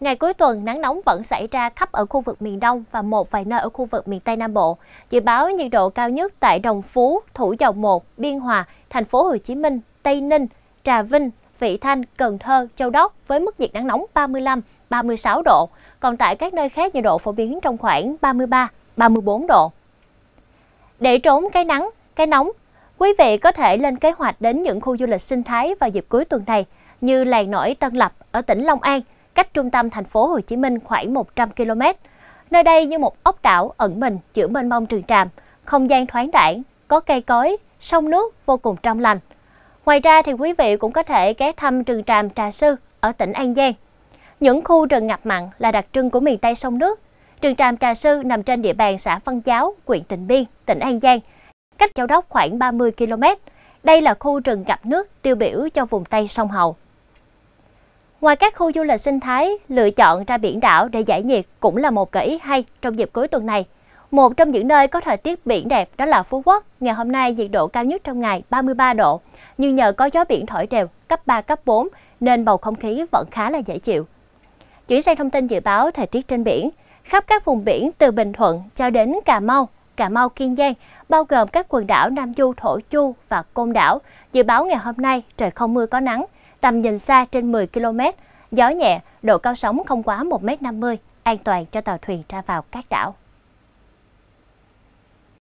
Ngày cuối tuần, nắng nóng vẫn xảy ra khắp ở khu vực miền Đông và một vài nơi ở khu vực miền Tây Nam Bộ. Dự báo nhiệt độ cao nhất tại Đồng Phú, Thủ Dầu Một, Biên Hòa, thành phố Hồ Chí Minh, Tây Ninh, Trà Vinh, Vị Thanh, Cần Thơ, Châu Đốc với mức nhiệt nắng nóng 35, 36 độ. Còn tại các nơi khác nhiệt độ phổ biến trong khoảng 33, 34 độ. Để trốn cái nắng, cái nóng, quý vị có thể lên kế hoạch đến những khu du lịch sinh thái vào dịp cuối tuần này như làng nổi Tân Lập ở tỉnh Long An – cách trung tâm thành phố Hồ Chí Minh khoảng 100 km. Nơi đây như một ốc đảo ẩn mình giữa mênh mông rừng tràm, không gian thoáng đãng, có cây cối, sông nước vô cùng trong lành. Ngoài ra thì quý vị cũng có thể ghé thăm rừng tràm Trà Sư ở tỉnh An Giang. Những khu rừng ngập mặn là đặc trưng của miền Tây sông nước. Rừng tràm Trà Sư nằm trên địa bàn xã Văn Cháo, huyện Tịnh Biên, tỉnh An Giang, cách Châu Đốc khoảng 30 km. Đây là khu rừng ngập nước tiêu biểu cho vùng Tây sông Hậu. Ngoài các khu du lịch sinh thái, lựa chọn ra biển đảo để giải nhiệt cũng là một gợi ý hay trong dịp cuối tuần này. Một trong những nơi có thời tiết biển đẹp đó là Phú Quốc. Ngày hôm nay nhiệt độ cao nhất trong ngày 33 độ, nhưng nhờ có gió biển thổi đều cấp 3 cấp 4 nên bầu không khí vẫn khá là dễ chịu. Chuyển sang thông tin dự báo thời tiết trên biển, khắp các vùng biển từ Bình Thuận cho đến Cà Mau, Cà Mau Kiên Giang, bao gồm các quần đảo Nam Du, Thổ Chu và Côn Đảo, dự báo ngày hôm nay trời không mưa có nắng, tầm nhìn xa trên 10 km, gió nhẹ, độ cao sóng không quá 1m50, an toàn cho tàu thuyền ra vào các đảo.